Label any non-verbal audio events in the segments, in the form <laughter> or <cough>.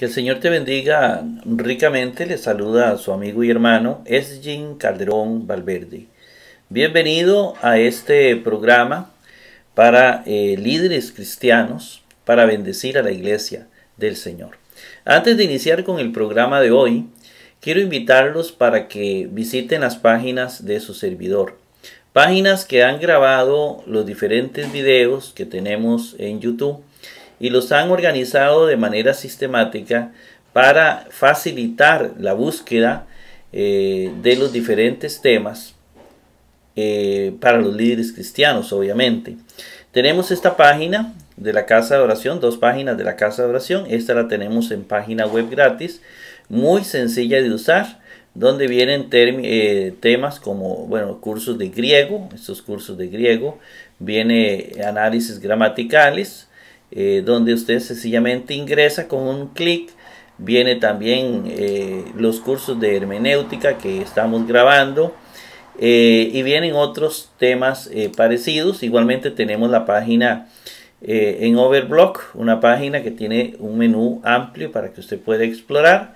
Que el Señor te bendiga ricamente. Le saluda a su amigo y hermano Esgin Calderón Valverde. Bienvenido a este programa para eh, líderes cristianos para bendecir a la iglesia del Señor. Antes de iniciar con el programa de hoy, quiero invitarlos para que visiten las páginas de su servidor. Páginas que han grabado los diferentes videos que tenemos en YouTube y los han organizado de manera sistemática para facilitar la búsqueda eh, de los diferentes temas eh, para los líderes cristianos, obviamente. Tenemos esta página de la Casa de Oración, dos páginas de la Casa de Oración. Esta la tenemos en página web gratis, muy sencilla de usar, donde vienen eh, temas como, bueno, cursos de griego, estos cursos de griego, viene análisis gramaticales, eh, donde usted sencillamente ingresa con un clic. Viene también eh, los cursos de hermenéutica que estamos grabando. Eh, y vienen otros temas parecidos. Igualmente tenemos la página en Overblock, una página que tiene un menú amplio para que usted pueda explorar.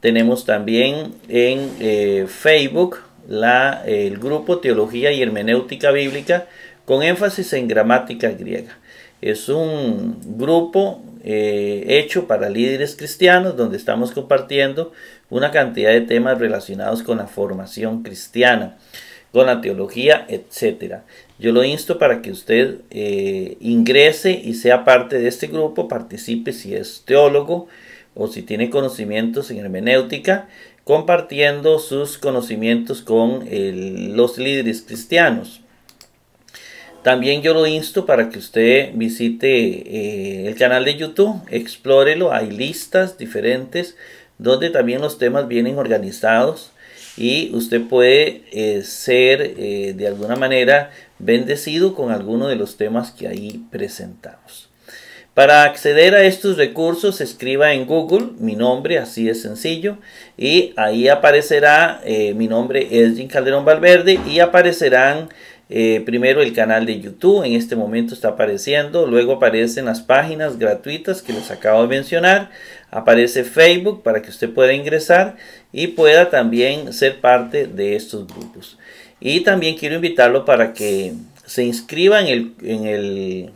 Tenemos también en Facebook la, el grupo Teología y Hermenéutica Bíblica con énfasis en gramática griega. Es un grupo eh, hecho para líderes cristianos donde estamos compartiendo una cantidad de temas relacionados con la formación cristiana, con la teología, etc. Yo lo insto para que usted eh, ingrese y sea parte de este grupo, participe si es teólogo o si tiene conocimientos en hermenéutica, compartiendo sus conocimientos con los líderes cristianos. También yo lo insto para que usted visite eh, el canal de YouTube, explórelo, hay listas diferentes donde también los temas vienen organizados y usted puede eh, ser eh, de alguna manera bendecido con alguno de los temas que ahí presentamos. Para acceder a estos recursos escriba en Google mi nombre, así es sencillo, y ahí aparecerá, mi nombre es Jim Calderón Valverde y aparecerán eh, primero el canal de YouTube, en este momento está apareciendo, luego aparecen las páginas gratuitas que les acabo de mencionar, aparece Facebook para que usted pueda ingresar y pueda también ser parte de estos grupos. Y también quiero invitarlo para que se inscriba en el, en el,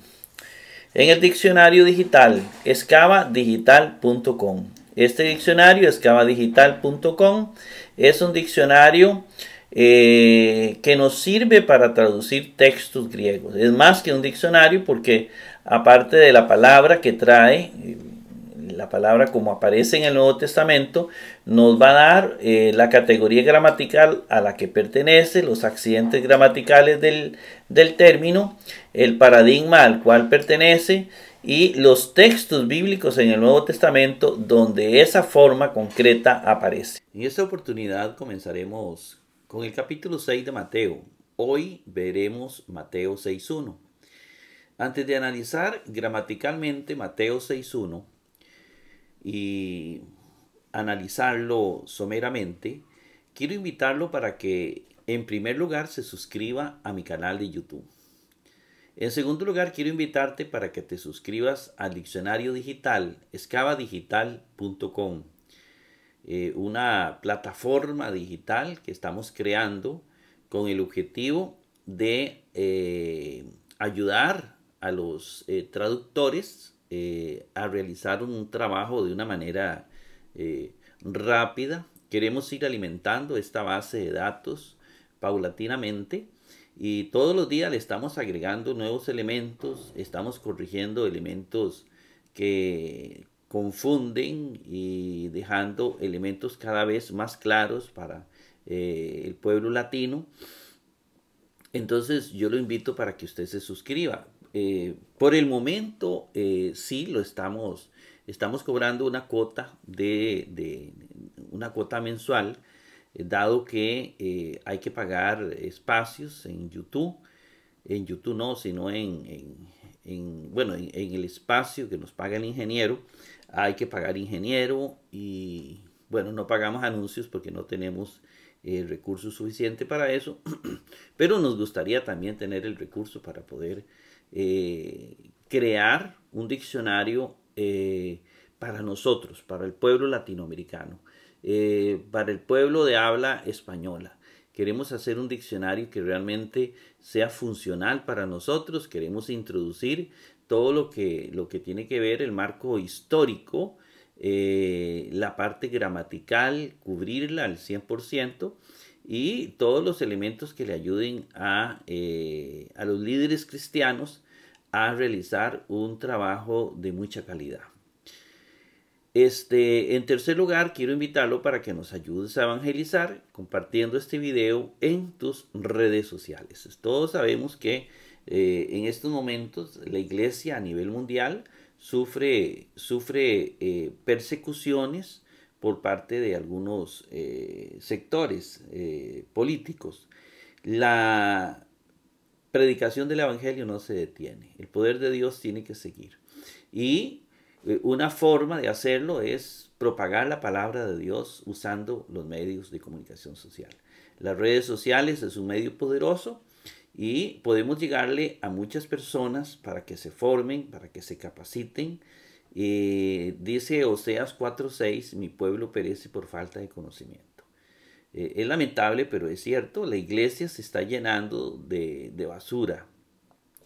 en el diccionario digital, escavadigital.com. Este diccionario, escavadigital.com, es un diccionario eh, que nos sirve para traducir textos griegos. Es más que un diccionario porque aparte de la palabra que trae, eh, la palabra como aparece en el Nuevo Testamento, nos va a dar eh, la categoría gramatical a la que pertenece, los accidentes gramaticales del, del término, el paradigma al cual pertenece y los textos bíblicos en el Nuevo Testamento donde esa forma concreta aparece. En esta oportunidad comenzaremos con el capítulo 6 de Mateo. Hoy veremos Mateo 6.1. Antes de analizar gramaticalmente Mateo 6.1 y analizarlo someramente, quiero invitarlo para que en primer lugar se suscriba a mi canal de YouTube. En segundo lugar, quiero invitarte para que te suscribas al diccionario digital escavadigital.com. Eh, una plataforma digital que estamos creando con el objetivo de eh, ayudar a los eh, traductores a realizar un trabajo de una manera rápida. Queremos ir alimentando esta base de datos paulatinamente y todos los días le estamos agregando nuevos elementos, estamos corrigiendo elementos que confunden y dejando elementos cada vez más claros para eh, el pueblo latino. Entonces yo lo invito para que usted se suscriba. Eh, por el momento eh, sí lo estamos, estamos cobrando una cuota de, de una cuota mensual, dado que hay que pagar espacios en YouTube, en YouTube no, sino en, en bueno, en, el espacio que nos paga el ingeniero, hay que pagar ingeniero y bueno, no pagamos anuncios porque no tenemos el eh, recurso suficiente para eso, <clears throat> pero nos gustaría también tener el recurso para poder eh, crear un diccionario eh, para nosotros, para el pueblo latinoamericano, para el pueblo de habla española. Queremos hacer un diccionario que realmente sea funcional para nosotros, queremos introducir todo lo que, lo que tiene que ver el marco histórico, eh, la parte gramatical, cubrirla al 100% y todos los elementos que le ayuden eh, a, los líderes cristianos a realizar un trabajo de mucha calidad. Este, en tercer lugar, quiero invitarlo para que nos ayudes a evangelizar compartiendo este video en tus redes sociales. Todos sabemos que eh, en estos momentos la iglesia a nivel mundial sufre, sufre eh, persecuciones por parte de algunos eh, sectores políticos. La predicación del Evangelio no se detiene, el poder de Dios tiene que seguir. Y una forma de hacerlo es propagar la palabra de Dios usando los medios de comunicación social. Las redes sociales es un medio poderoso y podemos llegarle a muchas personas para que se formen, para que se capaciten. Eh, dice Oseas 4:6, mi pueblo perece por falta de conocimiento. Eh, es lamentable, pero es cierto, la iglesia se está llenando de, basura.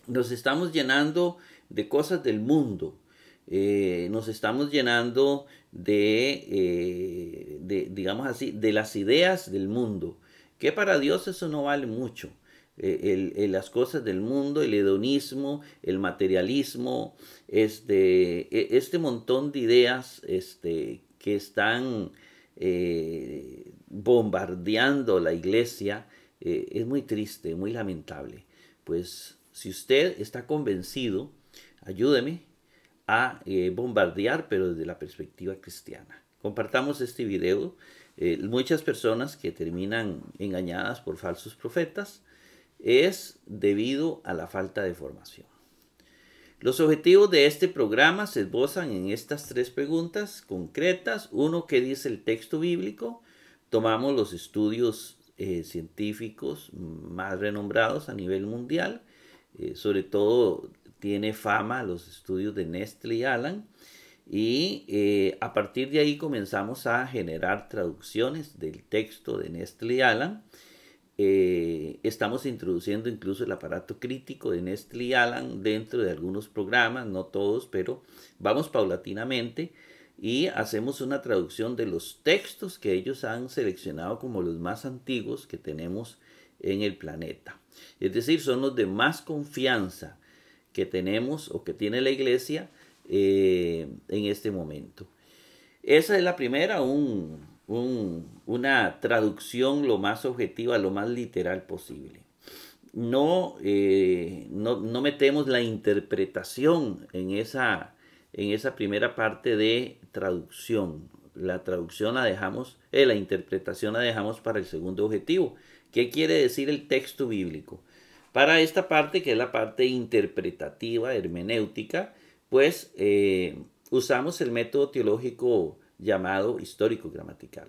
Nos estamos llenando de cosas del mundo. Eh, nos estamos llenando de, de, digamos así, de las ideas del mundo, que para Dios eso no vale mucho. Eh, eh, las cosas del mundo, el hedonismo, el materialismo, este, e, este montón de ideas este, que están eh, bombardeando la iglesia, es muy triste, muy lamentable. Pues si usted está convencido, ayúdeme a bombardear, pero desde la perspectiva cristiana. Compartamos este video. muchas personas que terminan engañadas por falsos profetas, es debido a la falta de formación. Los objetivos de este programa se esbozan en estas tres preguntas concretas. Uno, ¿qué dice el texto bíblico? Tomamos los estudios eh, científicos más renombrados a nivel mundial. Eh, sobre todo tiene fama los estudios de Nestle y Allen. Y eh, a partir de ahí comenzamos a generar traducciones del texto de Nestle y Allen eh, estamos introduciendo incluso el aparato crítico de Nestle y Alan dentro de algunos programas, no todos, pero vamos paulatinamente y hacemos una traducción de los textos que ellos han seleccionado como los más antiguos que tenemos en el planeta. Es decir, son los de más confianza que tenemos o que tiene la iglesia eh, en este momento. Esa es la primera, un, una traducción lo más objetiva, lo más literal posible. Eh, no, no, metemos la interpretación en esa, en esa primera parte de traducción. La traducción la dejamos, eh, la interpretación la dejamos para el segundo objetivo. ¿Qué quiere decir el texto bíblico? Para esta parte, que es la parte interpretativa, hermenéutica, pues eh, usamos el método teológico llamado histórico gramatical,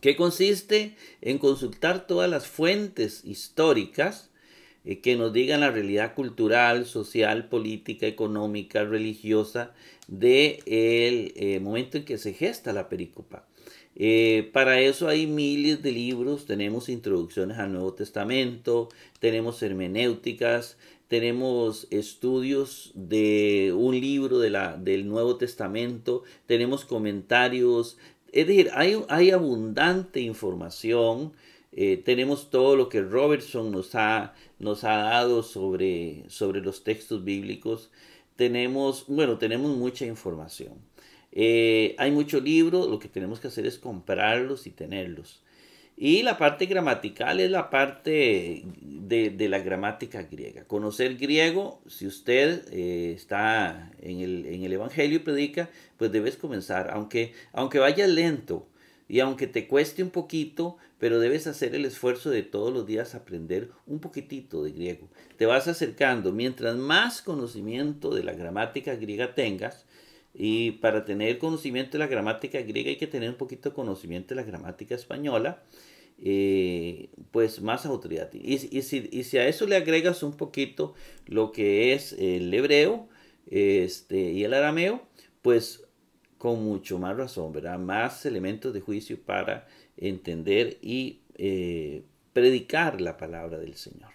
que consiste en consultar todas las fuentes históricas eh, que nos digan la realidad cultural, social, política, económica, religiosa del eh, momento en que se gesta la pericopa. Eh, para eso hay miles de libros, tenemos introducciones al Nuevo Testamento, tenemos hermenéuticas, tenemos estudios de un libro del Nuevo Testamento, tenemos comentarios, es decir, hay, abundante información, eh, tenemos todo lo que Robertson nos ha, nos ha dado sobre, sobre los textos bíblicos, tenemos, bueno, tenemos mucha información. Eh, hay muchos libros, lo que tenemos que hacer es comprarlos y tenerlos. Y la parte gramatical es la parte de, la gramática griega. Conocer griego, si usted eh, está en el, Evangelio y predica, pues debes comenzar, aunque, aunque vaya lento y aunque te cueste un poquito, pero debes hacer el esfuerzo de todos los días aprender un poquitito de griego. Te vas acercando, mientras más conocimiento de la gramática griega tengas, y para tener conocimiento de la gramática griega hay que tener un poquito de conocimiento de la gramática española, eh, pues más autoridad. Y, si, a eso le agregas un poquito lo que es el hebreo este, y el arameo, pues con mucho más razón, ¿verdad? Más elementos de juicio para entender y eh, predicar la palabra del Señor.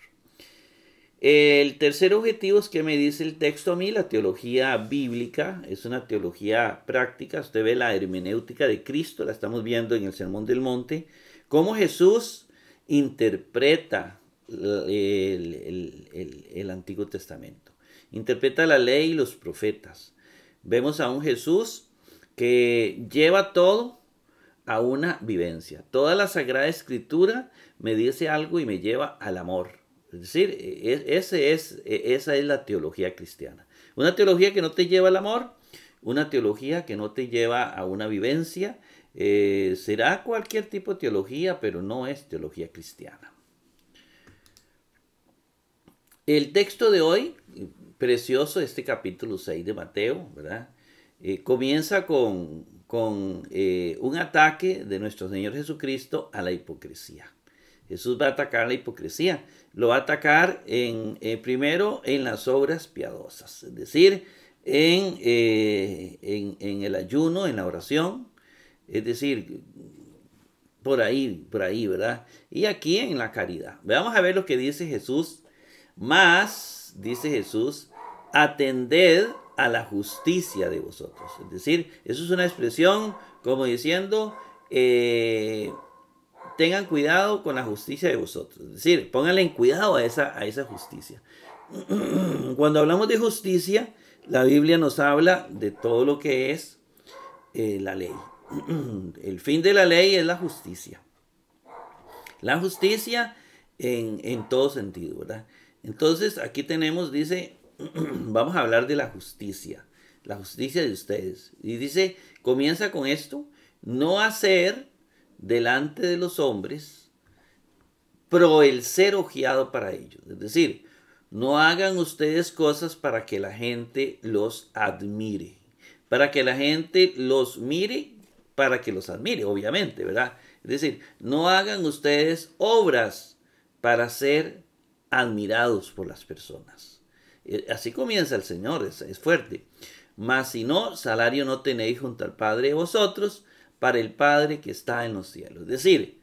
El tercer objetivo es que me dice el texto a mí, la teología bíblica es una teología práctica. Usted ve la hermenéutica de Cristo, la estamos viendo en el Sermón del Monte, cómo Jesús interpreta el, el Antiguo Testamento, interpreta la ley y los profetas. Vemos a un Jesús que lleva todo a una vivencia. Toda la Sagrada Escritura me dice algo y me lleva al amor es decir, e, e, e, esa es la teología cristiana. Una teología que no te lleva al amor, una teología que no te lleva a una vivencia, eh, será cualquier tipo de teología, pero no es teología cristiana. El texto de hoy, precioso, este capítulo 6 de Mateo, ¿verdad? Eh, comienza con, eh, un ataque de nuestro Señor Jesucristo a la hipocresía. Jesús va a atacar la hipocresía. Lo va a atacar en, eh, primero en las obras piadosas, es decir, eh, en, el ayuno, en la oración, es decir, por ahí, por ahí, ¿verdad? Y aquí en la caridad. Vamos a ver lo que dice Jesús. Más, dice Jesús, atended a la justicia de vosotros. Es decir, eso es una expresión como diciendo... Eh, tengan cuidado con la justicia de vosotros. Es decir, pónganle en cuidado a esa, a esa justicia. <clears throat> Cuando hablamos de justicia, la Biblia nos habla de todo lo que es eh, la ley. <clears throat> El fin de la ley es la justicia. La justicia en, en todo sentido, ¿verdad? Entonces aquí tenemos, dice, <clears throat> vamos a hablar de la justicia, la justicia de ustedes. Y dice, comienza con esto, no hacer delante de los hombres, pero el ser ojeado para ellos. Es decir, no hagan ustedes cosas para que la gente los admire, para que la gente los mire, para que los admire, obviamente, ¿verdad? Es decir, no hagan ustedes obras para ser admirados por las personas. Eh, así comienza el Señor, es, fuerte. Mas si no, salario no tenéis junto al Padre de vosotros, para el Padre que está en los cielos. Es decir,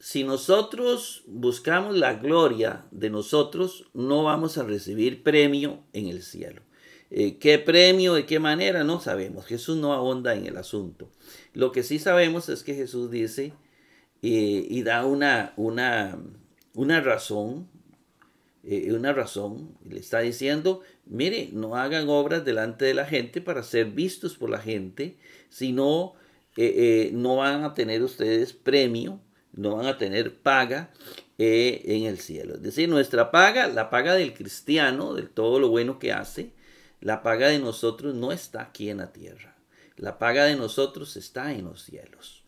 si nosotros buscamos la gloria de nosotros, no vamos a recibir premio en el cielo. Eh, ¿Qué premio? ¿De qué manera? No sabemos. Jesús no ahonda en el asunto. Lo que sí sabemos es que Jesús dice eh, y da una, una, una razón eh, una razón, le está diciendo, mire, no hagan obras delante de la gente para ser vistos por la gente, sino eh, eh, no van a tener ustedes premio, no van a tener paga en el cielo. Es decir, nuestra paga, la paga del cristiano, de todo lo bueno que hace, la paga de nosotros no está aquí en la tierra. La paga de nosotros está en los cielos.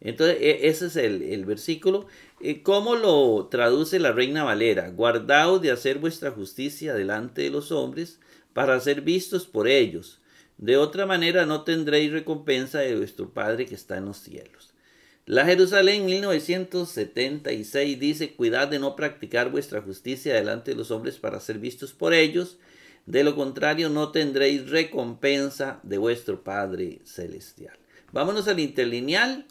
Entonces, e, ese es el, el versículo. Eh, ¿Cómo lo traduce la reina Valera? Guardaos de hacer vuestra justicia delante de los hombres para ser vistos por ellos. De otra manera no tendréis recompensa de vuestro Padre que está en los cielos. La Jerusalén 1976 dice, cuidad de no practicar vuestra justicia delante de los hombres para ser vistos por ellos. De lo contrario no tendréis recompensa de vuestro Padre Celestial. Vámonos al interlineal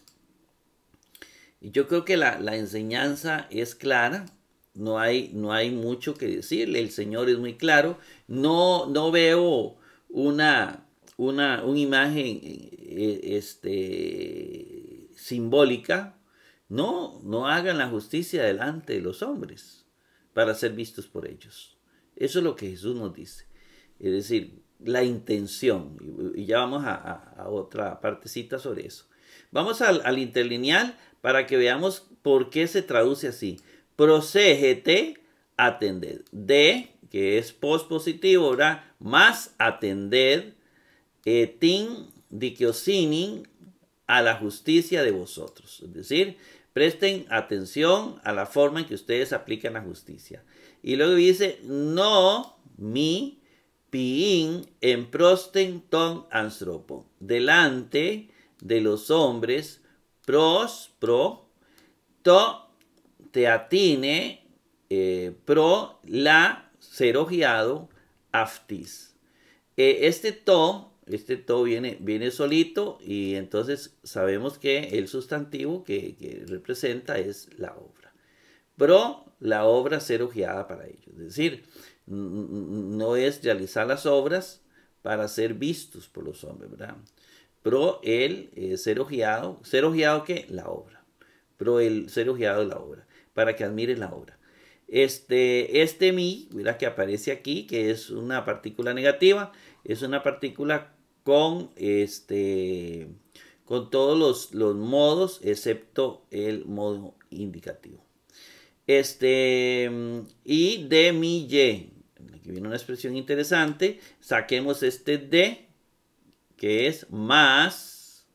y yo creo que la, enseñanza es clara, no hay, no hay mucho que decirle, el Señor es muy claro, no, no veo una, una, imagen eh, este, simbólica, no, no hagan la justicia delante de los hombres para ser vistos por ellos. Eso es lo que Jesús nos dice. Es decir, la intención. Y ya vamos a, otra partecita sobre eso. Vamos al, al interlineal, para que veamos por qué se traduce así. Procégete, atended. De, que es pospositivo, ¿verdad? Más atended, etin, eh, dikiosinin, a la justicia de vosotros. Es decir, presten atención a la forma en que ustedes aplican la justicia. Y luego dice, no mi piin en prosten ton antropo, delante de los hombres pros, pro, to, teatine, atine eh, pro, la, ser aftis. Eh, este to, este to viene, viene solito y entonces sabemos que el sustantivo que, que representa es la obra. Pro, la obra ser ojeada para ellos. Es decir, no es realizar las obras para ser vistos por los hombres, ¿verdad? Pro el eh, ser ojeado, ser ojeado que la obra. Pro el ser ojeado la obra, para que admire la obra. Este, este mi, mira que aparece aquí, que es una partícula negativa, es una partícula con este con todos los, modos excepto el modo indicativo. Este y de mi y. Aquí viene una expresión interesante. Saquemos este de que es más,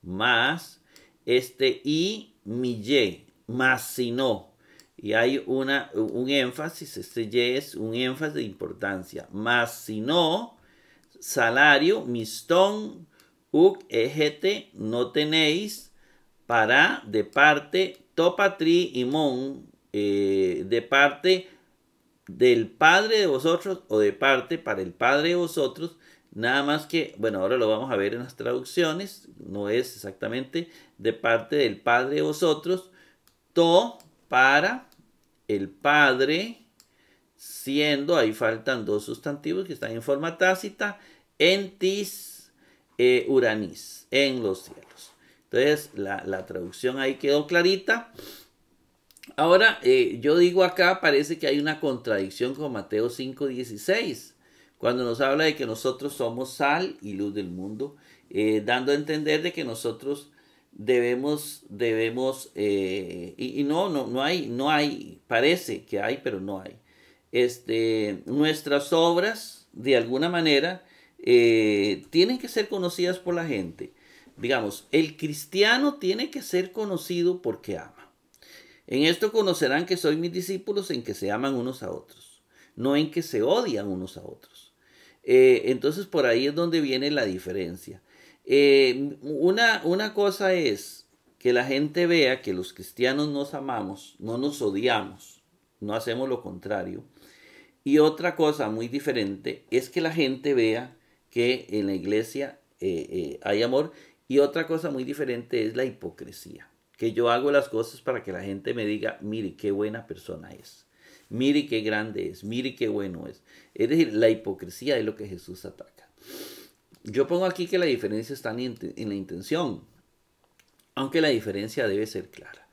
más, este y mi y, más si no. Y hay una, un énfasis, este y es un énfasis de importancia. Más si no, salario, mistón, uc, ejete. no tenéis, para, de parte, topatri y mon, eh, de parte del Padre de vosotros o de parte para el Padre de vosotros, Nada más que, bueno, ahora lo vamos a ver en las traducciones, no es exactamente de parte del Padre de vosotros, to para el Padre, siendo, ahí faltan dos sustantivos que están en forma tácita, entis e uranis, en los cielos. Entonces, la, traducción ahí quedó clarita. Ahora, eh, yo digo acá, parece que hay una contradicción con Mateo 16. Cuando nos habla de que nosotros somos sal y luz del mundo, eh, dando a entender de que nosotros debemos, debemos, eh, y, no, no, no hay, no hay, parece que hay, pero no hay. Este, nuestras obras, de alguna manera, eh, tienen que ser conocidas por la gente. Digamos, el cristiano tiene que ser conocido porque ama. En esto conocerán que soy mis discípulos en que se aman unos a otros, no en que se odian unos a otros. Eh, entonces por ahí es donde viene la diferencia. Eh, una, una cosa es que la gente vea que los cristianos nos amamos, no nos odiamos, no hacemos lo contrario. Y otra cosa muy diferente es que la gente vea que en la iglesia eh, hay amor. Y otra cosa muy diferente es la hipocresía, que yo hago las cosas para que la gente me diga, mire, qué buena persona es mire qué grande es, mire qué bueno es. Es decir, la hipocresía es lo que Jesús ataca. Yo pongo aquí que la diferencia está en la intención, aunque la diferencia debe ser clara.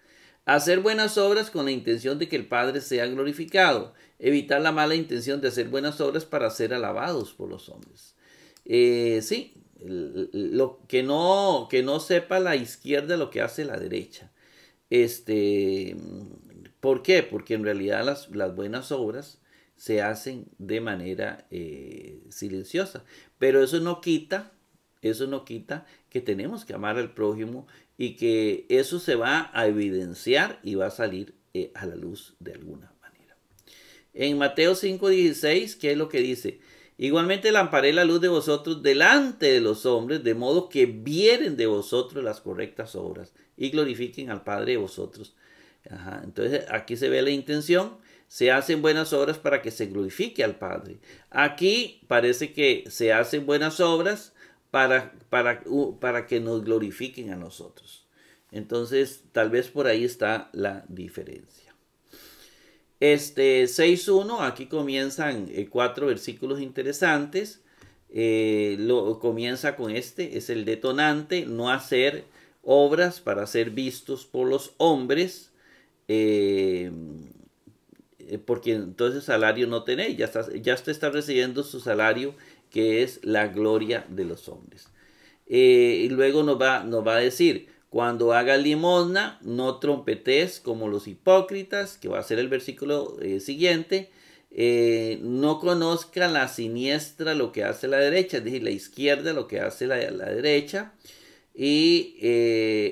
Hacer buenas obras con la intención de que el Padre sea glorificado. Evitar la mala intención de hacer buenas obras para ser alabados por los hombres. Eh, sí, lo, que, no, que no sepa la izquierda lo que hace la derecha. Este, ¿Por qué? Porque en realidad las, buenas obras se hacen de manera eh, silenciosa. Pero eso no quita, eso no quita que tenemos que amar al prójimo y que eso se va a evidenciar y va a salir eh, a la luz de alguna manera. En Mateo 5:16, ¿qué es lo que dice? Igualmente lamparé la luz de vosotros delante de los hombres, de modo que vieren de vosotros las correctas obras y glorifiquen al Padre de vosotros entonces aquí se ve la intención. Se hacen buenas obras para que se glorifique al Padre. Aquí parece que se hacen buenas obras para, para, para que nos glorifiquen a nosotros. Entonces, tal vez por ahí está la diferencia. Este 6.1, aquí comienzan eh, cuatro versículos interesantes. Eh, lo, comienza con este, es el detonante, no hacer obras para ser vistos por los hombres. Eh, porque entonces salario no tenéis, ya, está, ya está recibiendo su salario que es la gloria de los hombres. Eh, y luego nos va, nos va a decir, cuando haga limosna, no trompetes como los hipócritas, que va a ser el versículo eh, siguiente, no conozca la siniestra lo que hace la derecha, es decir, la izquierda lo que hace la, la derecha, y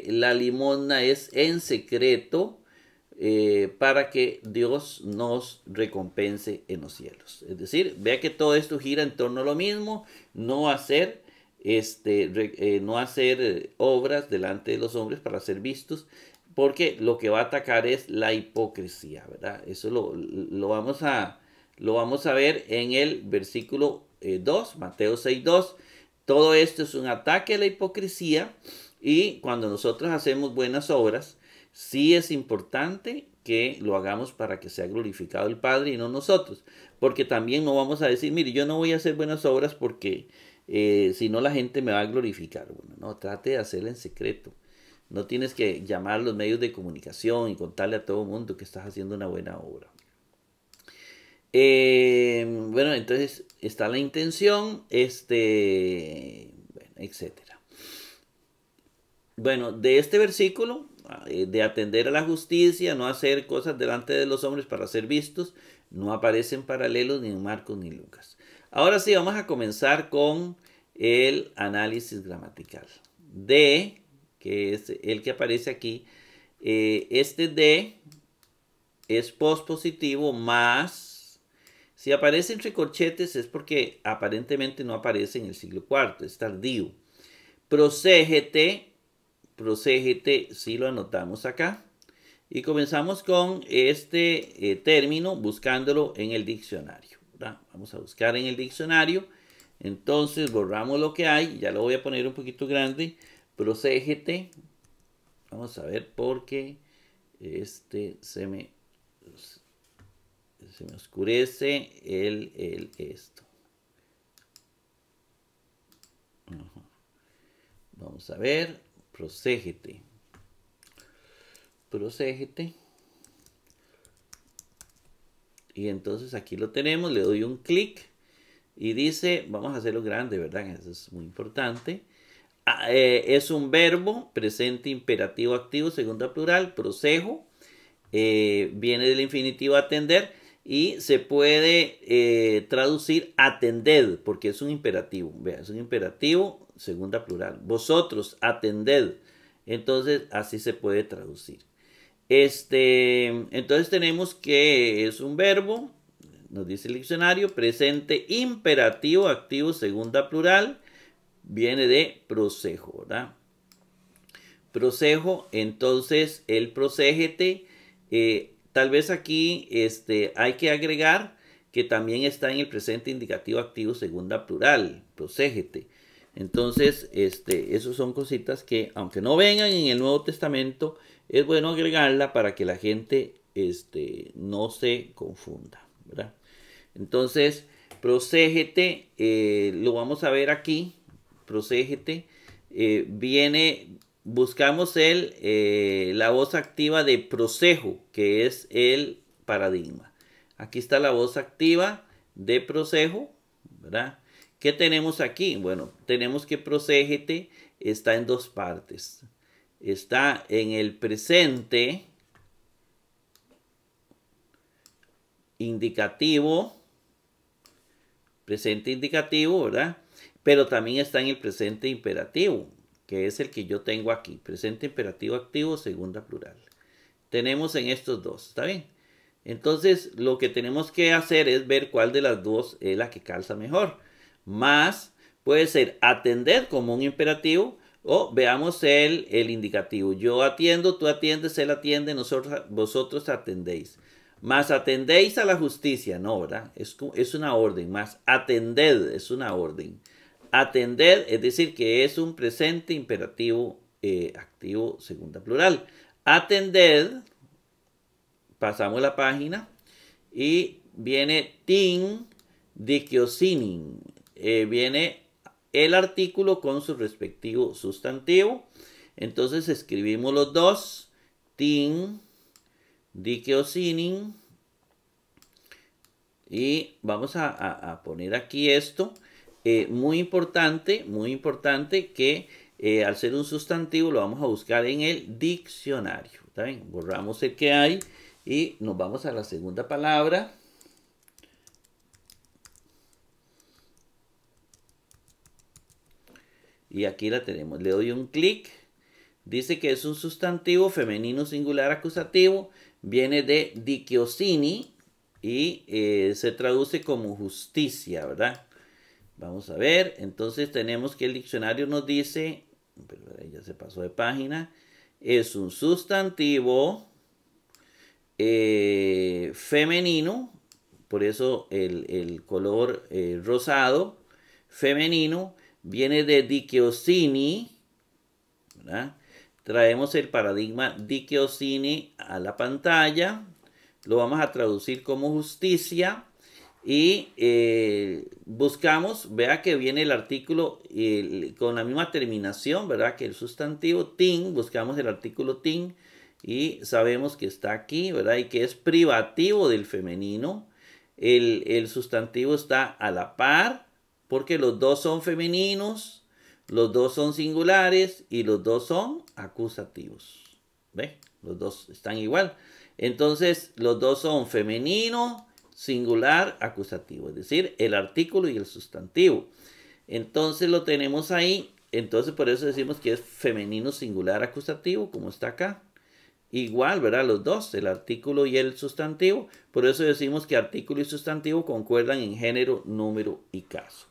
la limosna es en secreto, eh, para que Dios nos recompense en los cielos. Es decir, vea que todo esto gira en torno a lo mismo, no hacer, este, eh, no hacer eh, obras delante de los hombres para ser vistos, porque lo que va a atacar es la hipocresía, ¿verdad? Eso lo, vamos, a, lo vamos a ver en el versículo 2, Mateo 6, 2. Todo esto es un ataque a la hipocresía y cuando nosotros hacemos buenas obras, sí es importante que lo hagamos para que sea glorificado el Padre y no nosotros, porque también no vamos a decir, mire, yo no voy a hacer buenas obras porque eh, si no la gente me va a glorificar. Bueno, no, trate de hacerla en secreto. No tienes que llamar a los medios de comunicación y contarle a todo el mundo que estás haciendo una buena obra. Em, bueno, entonces está la intención, este, bueno, etcétera. Bueno, de este versículo eh, de atender a la justicia, no hacer cosas delante de los hombres para ser vistos, no aparecen paralelos ni en Marcos ni Lucas. Ahora sí, vamos a comenzar con el análisis gramatical. De, que es el que aparece aquí, eh, este de es pospositivo más. Si aparece entre corchetes es porque aparentemente no aparece en el siglo IV, es tardío. Procégete Procégete si lo anotamos acá. Y comenzamos con este eh, término buscándolo en el diccionario. Vamos a buscar en el diccionario. Entonces borramos lo que hay. Ya lo voy a poner un poquito grande. Procégete. Vamos a ver por qué este se me, se me oscurece el, el esto. Vamos a ver. Procégete. Procégete. Y entonces aquí lo tenemos, le doy un clic y dice, vamos a hacerlo grande, ¿verdad? Eso es muy importante. Ah, eh, es un verbo, presente, imperativo, activo, segunda plural, procejo. Eh, viene del infinitivo atender y se puede eh, traducir atender porque es un imperativo. Vea, es un imperativo segunda plural. Vosotros atended. Entonces, así se puede traducir. Este, entonces tenemos que es un verbo, nos dice el diccionario, presente imperativo activo segunda plural, viene de procejo, ¿verdad? Procejo, entonces el proségete, eh, tal vez aquí este, hay que agregar que también está en el presente indicativo activo segunda plural, proségete. Entonces, este, esos son cositas que, aunque no vengan en el Nuevo Testamento, es bueno agregarla para que la gente este, no se confunda. ¿verdad? Entonces, proségete, eh, lo vamos a ver aquí, Procégete. Eh, viene, buscamos el, eh, la voz activa de prosejo, que es el paradigma. Aquí está la voz activa de procejo, ¿verdad? ¿Qué tenemos aquí? Bueno, tenemos que procégete está en dos partes. Está en el presente indicativo, presente indicativo, ¿verdad? Pero también está en el presente imperativo, que es el que yo tengo aquí. Presente imperativo activo, segunda plural. Tenemos en estos dos, ¿está bien? Entonces, lo que tenemos que hacer es ver cuál de las dos es la que calza mejor más puede ser atender como un imperativo o veamos el, el indicativo. Yo atiendo, tú atiendes, él atiende, nosotros, vosotros atendéis. Más atendéis a la justicia, no, ¿verdad? Es, una orden, más atended es una orden. Atended, es decir, que es un presente imperativo eh, activo, segunda plural. Atended, pasamos la página y viene tin dikiosinin, eh, viene el artículo con su respectivo sustantivo. Entonces escribimos los dos. Tin, dikeosinin. Y vamos a, poner aquí esto. Eh, muy importante, muy importante que eh, al ser un sustantivo lo vamos a buscar en el diccionario. Borramos el que hay y nos vamos a la segunda palabra. Y aquí la tenemos. Le doy un clic. Dice que es un sustantivo femenino singular acusativo. Viene de dikiosini y eh, se traduce como justicia, ¿verdad? Vamos a ver. Entonces tenemos que el diccionario nos dice, ya se pasó de página, es un sustantivo eh, femenino, por eso el, color eh, rosado, femenino, viene de dikeosini Traemos el paradigma dikeosini a la pantalla, lo vamos a traducir como justicia y eh, buscamos, vea que viene el artículo con la misma terminación, ¿verdad? Que el sustantivo tin, buscamos el artículo tin y sabemos que está aquí, ¿verdad? Y que es privativo del femenino. el sustantivo está a la par porque los dos son femeninos, los dos son singulares y los dos son acusativos. ¿Ve? Los dos están igual. Entonces, los dos son femenino, singular, acusativo, es decir, el artículo y el sustantivo. Entonces lo tenemos ahí, entonces por eso decimos que es femenino, singular, acusativo, como está acá. Igual, ¿verdad? Los dos, el artículo y el sustantivo. Por eso decimos que artículo y sustantivo concuerdan en género, número y caso.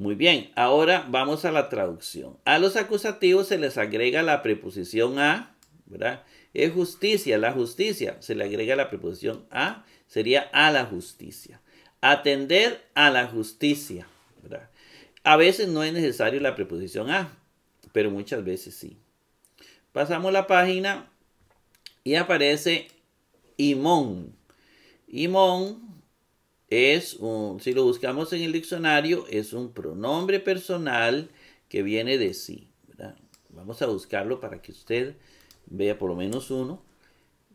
Muy bien, ahora vamos a la traducción. A los acusativos se les agrega la preposición a, ¿verdad? Es justicia, la justicia. Se le agrega la preposición a, sería a la justicia. Atender a la justicia, ¿verdad? A veces no es necesario la preposición a, pero muchas veces sí. Pasamos la página y aparece imón. Imón es un, si lo buscamos en el diccionario, es un pronombre personal que viene de sí. Vamos a buscarlo para que usted vea por lo menos uno,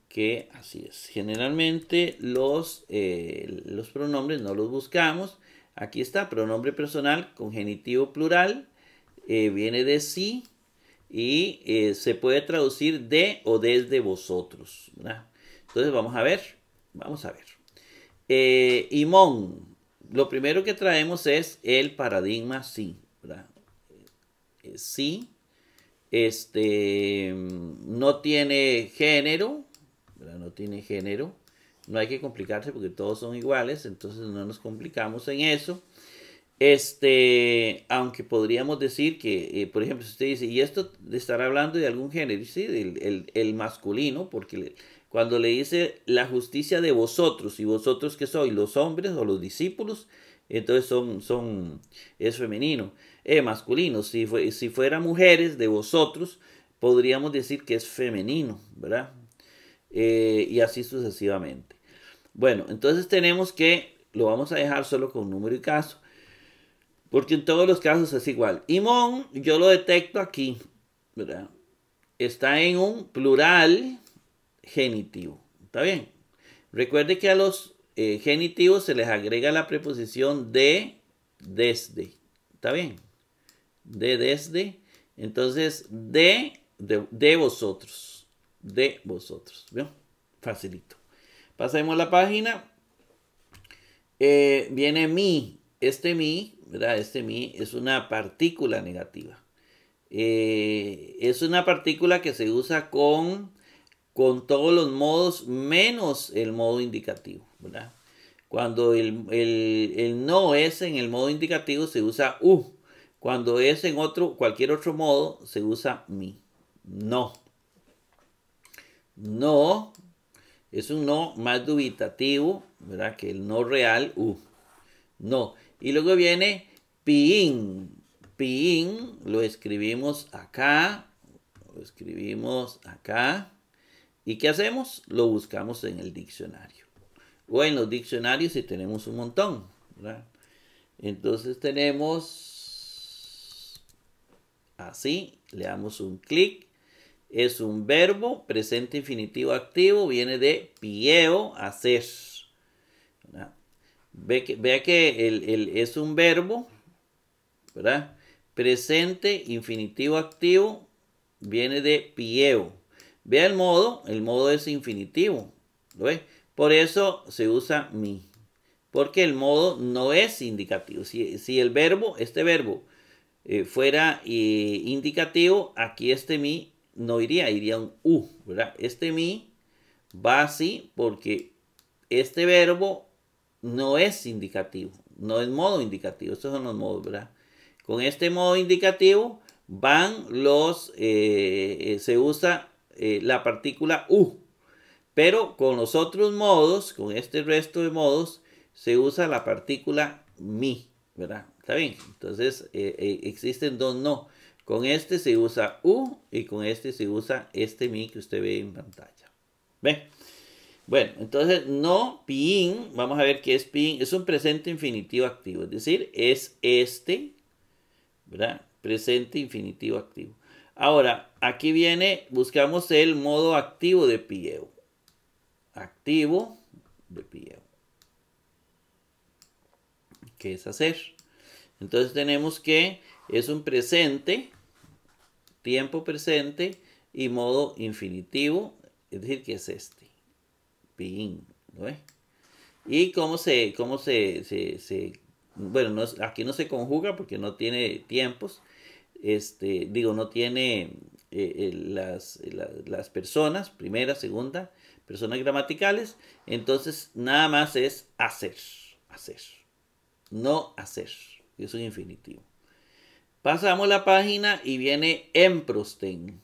que así es. Generalmente los, eh, los pronombres no los buscamos. Aquí está, pronombre personal, con genitivo plural, eh, viene de sí y eh, se puede traducir de o desde vosotros. Entonces vamos a ver, vamos a ver. Eh, Imón, lo primero que traemos es el paradigma sí, ¿verdad? Eh, eh, sí, este, mm, no tiene género, No tiene género. No hay que complicarse porque todos son iguales, entonces no nos complicamos en eso. Este, aunque podríamos decir que, por ejemplo, si usted dice, y esto de estar hablando de algún género, sí, el, masculino, porque cuando le dice la justicia de vosotros, y vosotros que sois los hombres o los discípulos, entonces son, son, es femenino, es masculino. Si, fue, si fuera mujeres de vosotros, podríamos decir que es femenino, ¿verdad? Eh, y así sucesivamente. Bueno, entonces tenemos que, lo vamos a dejar solo con número y caso, porque en todos los casos es igual. Imón, yo lo detecto aquí, ¿verdad? Está en un plural, genitivo. ¿Está bien? Recuerde que a los eh, genitivos se les agrega la preposición de desde. ¿Está bien? De desde. Entonces, de, de, vosotros. De vosotros. ¿Vio? Facilito. Pasemos la página. Eh, viene mi. Este mi, ¿verdad? Este mi es una partícula negativa. Eh, es una partícula que se usa con con todos los modos menos el modo indicativo. ¿verdad? Cuando el, no es en el modo indicativo se usa u. Uh". Cuando es en otro, cualquier otro modo se usa mi. No. No es un no más dubitativo, ¿verdad? Que el no real u. Uh". No. Y luego viene piin. Piin lo escribimos acá. Lo escribimos acá. ¿Y qué hacemos? Lo buscamos en el diccionario. O en los diccionarios si tenemos un montón. Entonces tenemos así, le damos un clic. Es un verbo, presente infinitivo activo, viene de pieo, hacer. que, vea que es un verbo, Presente infinitivo activo, viene de pieo Vea el modo, el modo es infinitivo. ¿lo Por eso se usa mi. Porque el modo no es indicativo. Si, el verbo, este verbo, eh, fuera eh, indicativo, aquí este mi no iría, iría un u. ¿verdad? Este mi va así porque este verbo no es indicativo. No es modo indicativo. Estos son los modos, ¿verdad? Con este modo indicativo van los, eh, se usa eh, la partícula U. Pero con los otros modos, con este resto de modos, se usa la partícula mi, ¿verdad? ¿Está bien? Entonces eh, eh, existen dos no. Con este se usa U y con este se usa este mi que usted ve en pantalla. ¿Ve? Bueno, entonces no ping vamos a ver qué es ping es un presente infinitivo activo, es decir, es este, ¿verdad? Presente infinitivo activo. Ahora, aquí viene, buscamos el modo activo de Pieu. Activo de Pieu. ¿Qué es hacer? Entonces tenemos que es un presente, tiempo presente y modo infinitivo, es decir, que es este. Pin, ¿no Y cómo se, cómo se, bueno, aquí no se conjuga porque no tiene tiempos, este, digo, no tiene eh, eh, eh, las, personas, primera, segunda, personas gramaticales, entonces nada más es hacer, hacer, no hacer, eso es infinitivo. Pasamos la página y viene emprosten.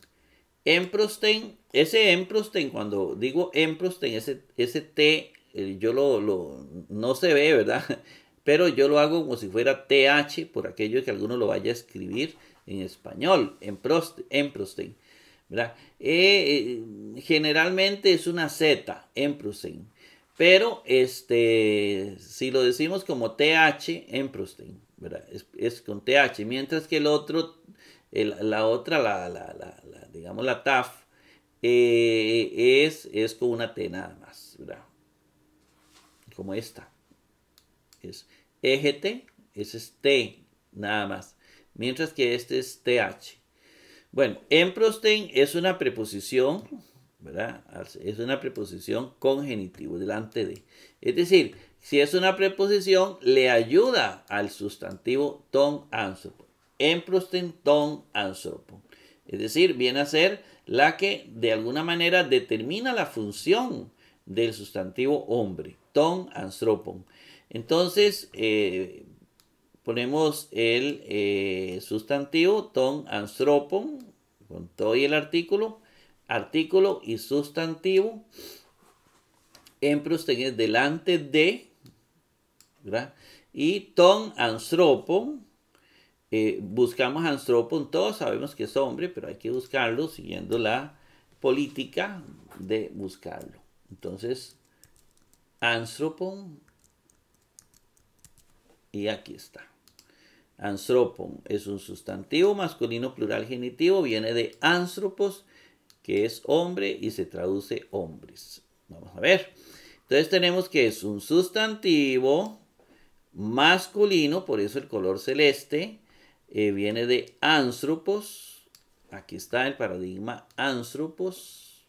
Emprosten, ese emprosten, cuando digo emprosten, ese, T, yo lo, no se ve, ¿verdad? <laughs> Pero yo lo hago como si fuera TH, por aquello que alguno lo vaya a escribir en español, en, prost, en ¿verdad? Eh, eh, generalmente es una Z, en Prosten. Pero este, si lo decimos como TH, en Prosten, ¿verdad? Es, con TH, mientras que el otro, la otra, la, la, la, digamos la TAF, eh, es, es con una T nada más, ¿verdad? Como esta. Es EGT, ese es T nada más mientras que este es TH. Bueno, en emprosten es una preposición, ¿verdad? Es una preposición con genitivo delante de. Es decir, si es una preposición, le ayuda al sustantivo ton anthropo. Emprosten ton anthropo. Es decir, viene a ser la que de alguna manera determina la función del sustantivo hombre, ton anthropon. Entonces, eh, ponemos el eh, sustantivo ton anthropon con todo y el artículo, artículo y sustantivo. en tenés delante de, Y ton anthropon. Eh, buscamos anthropon, todos sabemos que es hombre, pero hay que buscarlo siguiendo la política de buscarlo. Entonces, anthropon y aquí está. Anthropon es un sustantivo masculino plural genitivo, viene de anthropos, que es hombre y se traduce hombres. Vamos a ver. Entonces tenemos que es un sustantivo masculino, por eso el color celeste, eh, viene de anthropos. Aquí está el paradigma anthropos,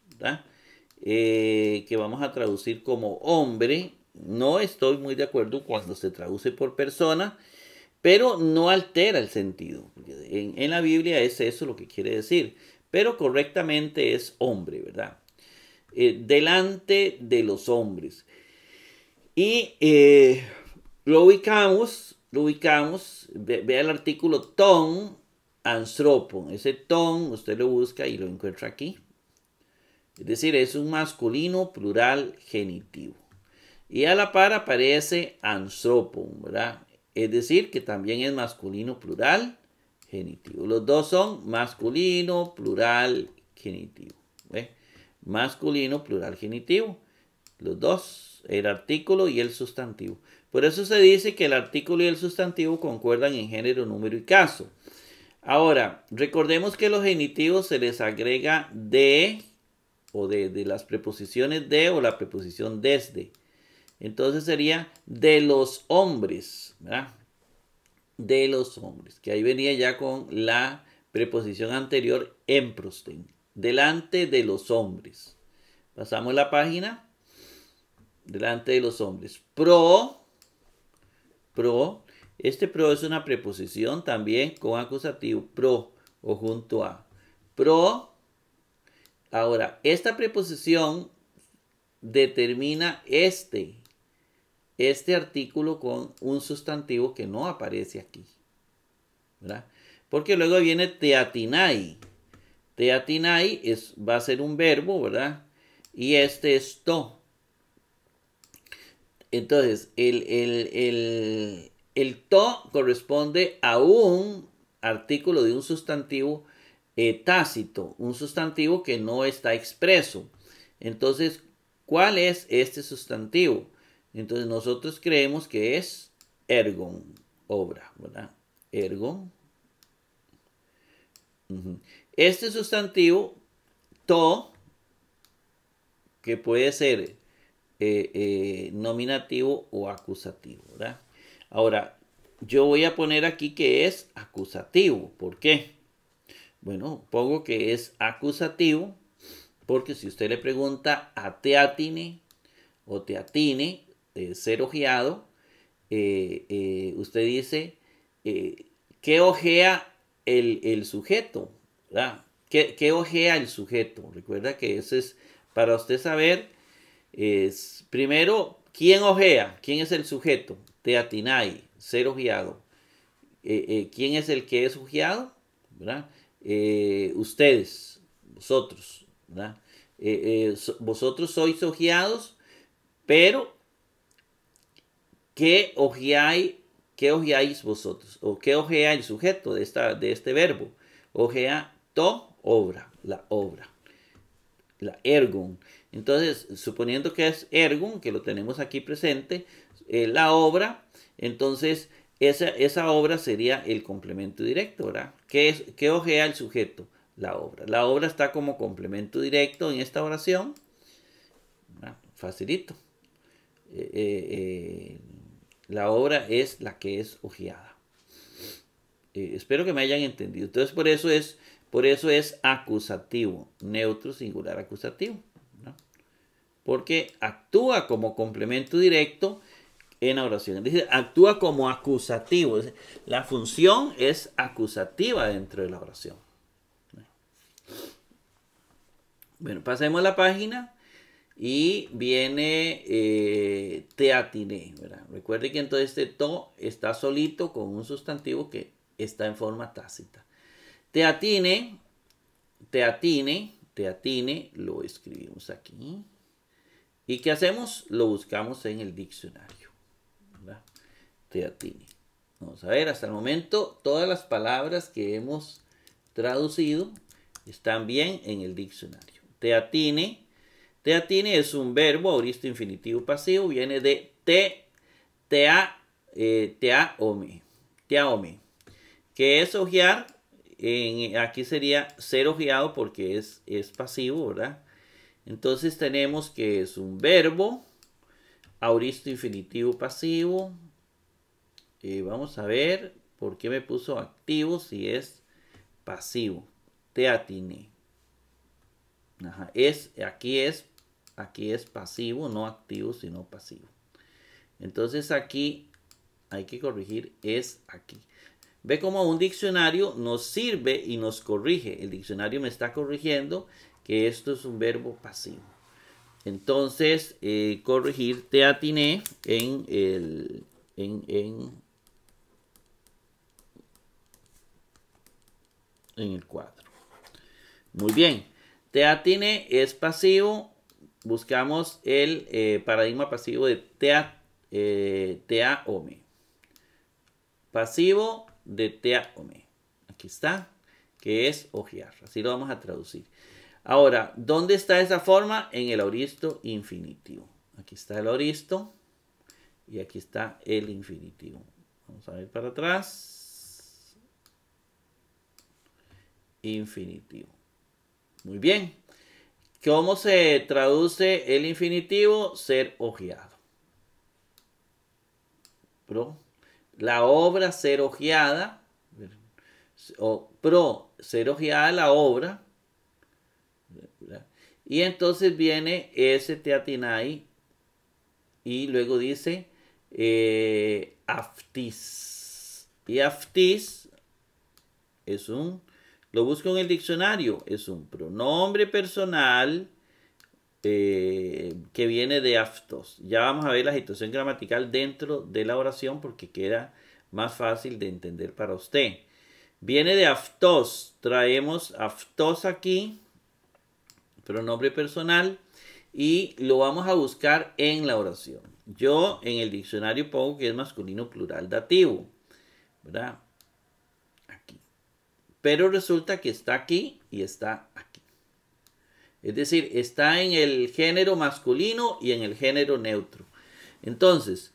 eh, que vamos a traducir como hombre. No estoy muy de acuerdo cuando se traduce por persona, pero no altera el sentido. En, la Biblia es eso lo que quiere decir, pero correctamente es hombre, ¿verdad? Eh, delante de los hombres. Y eh, lo ubicamos, lo ubicamos, vea ve el artículo ton anthropon. Ese ton usted lo busca y lo encuentra aquí. Es decir, es un masculino plural genitivo. Y a la par aparece anthropon, ¿verdad? es decir, que también es masculino plural genitivo. Los dos son masculino plural genitivo. Masculino plural genitivo. Los dos, el artículo y el sustantivo. Por eso se dice que el artículo y el sustantivo concuerdan en género, número y caso. Ahora, recordemos que los genitivos se les agrega de o de, de las preposiciones de o la preposición desde. Entonces sería de los hombres, ¿verdad? De los hombres, que ahí venía ya con la preposición anterior En emprosten, delante de los hombres. Pasamos la página, delante de los hombres. Pro, pro, este pro es una preposición también con acusativo, pro o junto a. Pro, ahora, esta preposición determina este, este artículo con un sustantivo que no aparece aquí. ¿verdad? Porque luego viene teatinai. Teatinai es, va a ser un verbo, ¿verdad? Y este es to. Entonces, el, el, el, el to corresponde a un artículo de un sustantivo tácito, un sustantivo que no está expreso. Entonces, ¿cuál es este sustantivo? Entonces nosotros creemos que es ergon, obra, ¿verdad? Ergon. Este sustantivo, to, que puede ser eh, eh, nominativo o acusativo, ¿verdad? Ahora, yo voy a poner aquí que es acusativo. ¿Por qué? Bueno, pongo que es acusativo porque si usted le pregunta a teatine o teatine, eh, ser ojeado, eh, eh, usted dice, ¿qué ojea el, sujeto? ¿verdad? ¿Qué, ojea el sujeto? Recuerda que eso es para usted saber, es primero, ¿quién ojea? ¿Quién es el sujeto? Teatinai, ser ojeado. ¿Quién es el que es ojeado? ustedes, vosotros, ¿verdad? vosotros sois ojeados, pero ¿Qué ojeáis, vosotros? ¿O qué ojea el sujeto de, esta, de este verbo? Ojea to, obra, la obra, la ergon. Entonces, suponiendo que es ergon, que lo tenemos aquí presente, eh, la obra, entonces esa, esa, obra sería el complemento directo, ¿verdad? ¿Qué, es, ojea el sujeto? La obra. La obra está como complemento directo en esta oración. Facilito. Eh, eh, la obra es la que es ojeada. Eh, espero que me hayan entendido. Entonces, por eso es, por eso es acusativo, neutro, singular, acusativo. Porque actúa como complemento directo en la oración. Dice, actúa como acusativo. La función es acusativa dentro de la oración. Bueno, pasemos a la página y viene te eh, teatine, Recuerde que entonces este to está solito con un sustantivo que está en forma tácita. Te Te Teatine, Te teatine, lo escribimos aquí. ¿Y qué hacemos? Lo buscamos en el diccionario. Te Teatine. Vamos a ver, hasta el momento todas las palabras que hemos traducido están bien en el diccionario. Te Teatine Teatine es un verbo, auristo infinitivo pasivo, viene de te, tea, eh, teaomi, teaomi, que es ojear, en, aquí sería ser ojeado porque es, es pasivo, ¿verdad? Entonces tenemos que es un verbo, auristo infinitivo pasivo, eh, vamos a ver por qué me puso activo si es pasivo, teatine. Ajá, es, aquí es Aquí es pasivo, no activo, sino pasivo. Entonces aquí hay que corregir es aquí. Ve como un diccionario nos sirve y nos corrige. El diccionario me está corrigiendo que esto es un verbo pasivo. Entonces, eh, corregir te atine en el... En, en, en el cuadro. Muy bien. Te atine es pasivo buscamos el eh, paradigma pasivo de tea eh, Pasivo de TAOME. Aquí está, que es ojear. Así lo vamos a traducir. Ahora, ¿dónde está esa forma? En el auristo infinitivo. Aquí está el auristo y aquí está el infinitivo. Vamos a ver para atrás. Infinitivo. Muy bien. ¿Cómo se traduce el infinitivo? Ser ojeado. Pro. La obra ser ojeada. O pro, ser ojeada la obra. Y entonces viene ese teatinai. Y luego dice eh, aftis. Y aftis es un lo busco en el diccionario. Es un pronombre personal eh, que viene de aftos. Ya vamos a ver la situación gramatical dentro de la oración porque queda más fácil de entender para usted. Viene de aftos. Traemos aftos aquí, pronombre personal, y lo vamos a buscar en la oración. Yo en el diccionario pongo que es masculino plural dativo. ¿Verdad? Pero resulta que está aquí y está aquí. Es decir, está en el género masculino y en el género neutro. Entonces,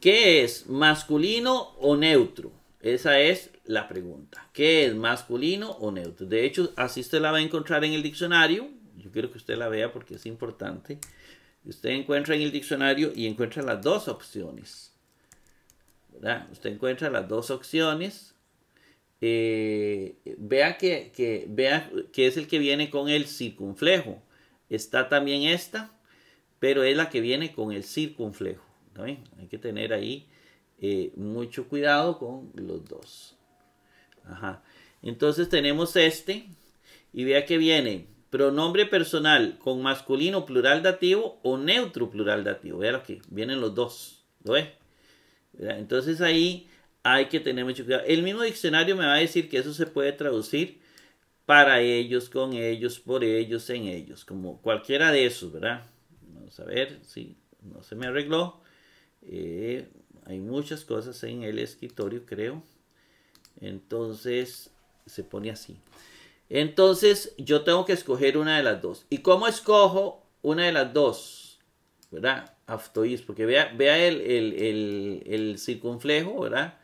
¿qué es masculino o neutro? Esa es la pregunta. ¿Qué es masculino o neutro? De hecho, así usted la va a encontrar en el diccionario. Yo quiero que usted la vea porque es importante. Usted encuentra en el diccionario y encuentra las dos opciones. ¿verdad? Usted encuentra las dos opciones eh, vea, que, vea que es el que viene con el circunflejo. Está también esta, pero es la que viene con el circunflejo. Hay que tener ahí eh, mucho cuidado con los dos. Entonces tenemos este y vea que viene pronombre personal con masculino plural dativo o neutro plural dativo. Vea que vienen los dos. Entonces ahí hay que tener mucho cuidado. El mismo diccionario me va a decir que eso se puede traducir para ellos, con ellos, por ellos, en ellos, como cualquiera de esos, ¿verdad? Vamos a ver si no se me arregló. Eh, hay muchas cosas en el escritorio, creo. Entonces, se pone así. Entonces, yo tengo que escoger una de las dos. ¿Y cómo escojo una de las dos? ¿Verdad? Aftois, porque vea, vea el circunflejo, ¿verdad?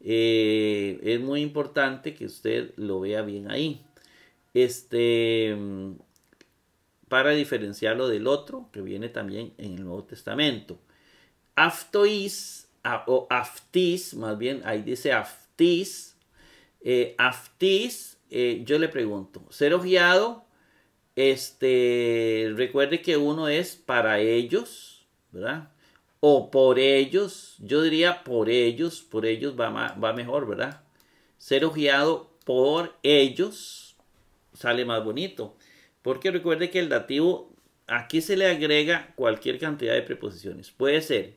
Eh, es muy importante que usted lo vea bien ahí. Este, mm, para diferenciarlo del otro que viene también en el Nuevo Testamento. Aftois, o aftis, más bien, ahí dice aftis. Eh, aftis, eh, yo le pregunto, ser ojeado, este, recuerde que uno es para ellos, ¿verdad? o por ellos, yo diría por ellos, por ellos va, va mejor, ¿verdad? Ser ojeado por ellos sale más bonito. Porque recuerde que el dativo, aquí se le agrega cualquier cantidad de preposiciones. Puede ser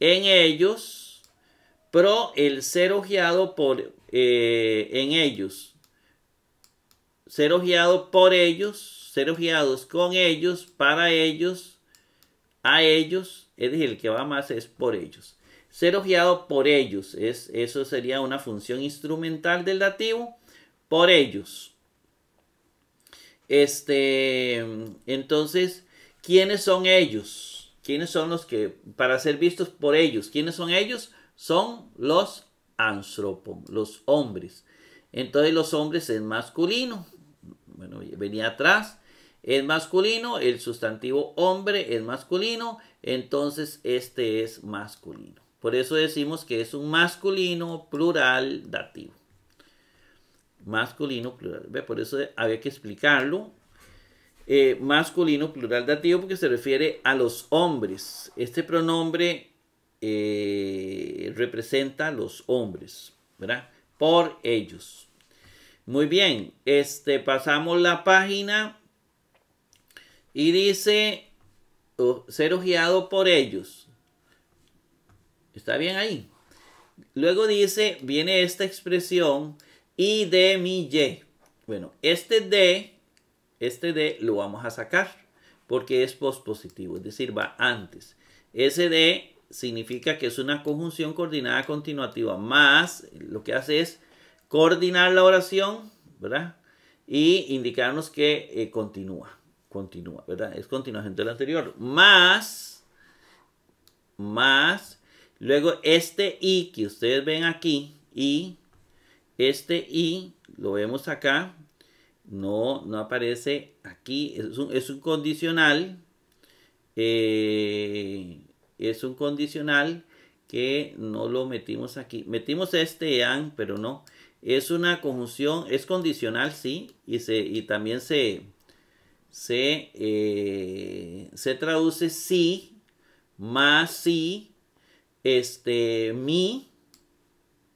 en ellos, pero el ser ojeado por eh, en ellos. Ser ojeado por ellos, ser ojeados con ellos, para ellos, a ellos, es decir, el que va más es por ellos. Ser ojeado por ellos, es, eso sería una función instrumental del dativo, por ellos. Este, entonces, ¿quiénes son ellos? ¿Quiénes son los que, para ser vistos por ellos? ¿Quiénes son ellos? Son los antropos, los hombres. Entonces los hombres es masculino, bueno, venía atrás, es masculino, el sustantivo hombre es masculino, entonces este es masculino. Por eso decimos que es un masculino plural dativo. Masculino plural. Por eso había que explicarlo. Eh, masculino plural dativo porque se refiere a los hombres. Este pronombre eh, representa a los hombres, ¿verdad? Por ellos. Muy bien, este, pasamos la página y dice, ser ojeado por ellos. Está bien ahí. Luego dice, viene esta expresión, y de mi ye. Bueno, este de, este de lo vamos a sacar, porque es pospositivo, es decir, va antes. Ese de significa que es una conjunción coordinada continuativa, más lo que hace es coordinar la oración, ¿verdad? Y indicarnos que eh, continúa continúa, ¿verdad? Es continuación del anterior. Más, más, luego este i que ustedes ven aquí, y este i lo vemos acá, no, no aparece aquí, es un, es un condicional, eh, es un condicional que no lo metimos aquí. Metimos este and, pero no. Es una conjunción, es condicional, sí, y, se, y también se, eh, se, traduce si, más si, este, mi,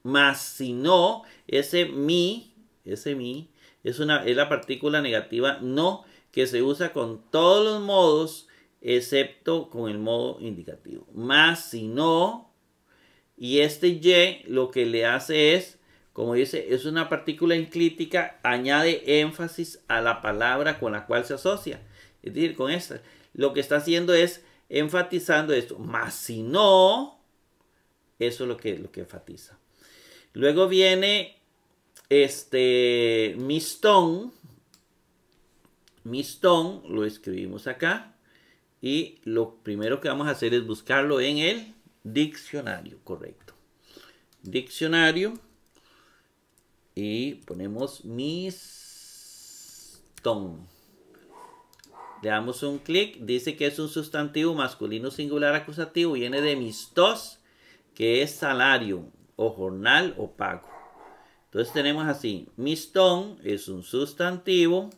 más si no, ese mi, ese mi, es, una, es la partícula negativa no, que se usa con todos los modos, excepto con el modo indicativo. Más si no, y este y lo que le hace es como dice, es una partícula enclítica, añade énfasis a la palabra con la cual se asocia. Es decir, con esta. Lo que está haciendo es enfatizando esto. Más si no, eso es lo que, lo que enfatiza. Luego viene este mistón. Mistón, lo escribimos acá. Y lo primero que vamos a hacer es buscarlo en el diccionario, correcto. Diccionario. Y ponemos mistón. Le damos un clic. Dice que es un sustantivo masculino singular acusativo. Viene de mistos, que es salario o jornal o pago. Entonces tenemos así. Mistón es un sustantivo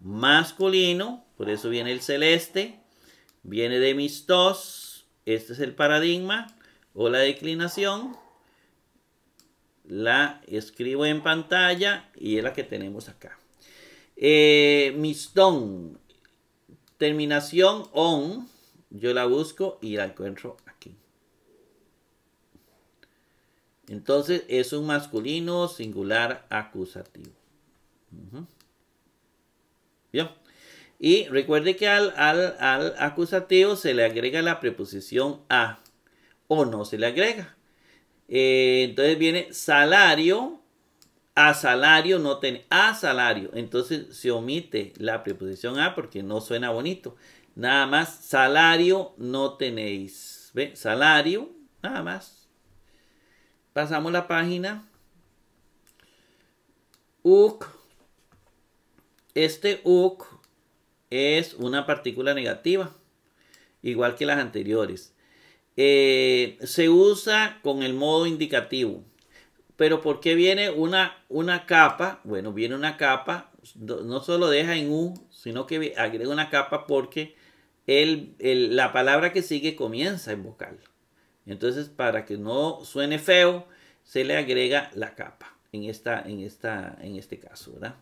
masculino. Por eso viene el celeste. Viene de mistos. Este es el paradigma o la declinación la escribo en pantalla y es la que tenemos acá. Eh, Mistón, terminación on, yo la busco y la encuentro aquí. Entonces es un masculino singular acusativo. Bien. Y recuerde que al acusativo se le agrega la preposición a o no se le agrega. Eh, entonces viene salario a salario, no ten, a salario. Entonces se omite la preposición a porque no suena bonito. Nada más, salario no tenéis. Salario, nada más. Pasamos la página. UC. Este UC es una partícula negativa, igual que las anteriores. Eh, se usa con el modo indicativo. Pero porque viene una, una capa? Bueno, viene una capa, no solo deja en U, sino que agrega una capa porque la palabra que sigue comienza en vocal. Entonces, para que no suene feo, se le agrega la capa en, esta, en, esta, en este caso, ¿verdad?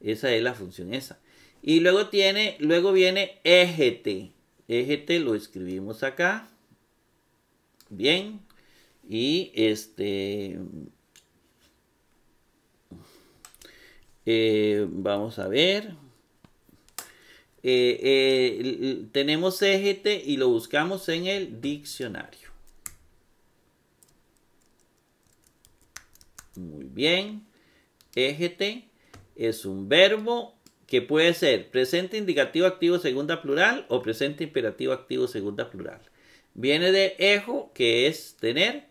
Esa es la función esa. Y luego, tiene, luego viene EGT. EGT lo escribimos acá. Bien. Y este... Eh, vamos a ver. Eh, eh, tenemos CGT e y lo buscamos en el diccionario. Muy bien. EGT es un verbo que puede ser presente indicativo activo segunda plural o presente imperativo activo segunda plural. Viene de ejo, que es tener,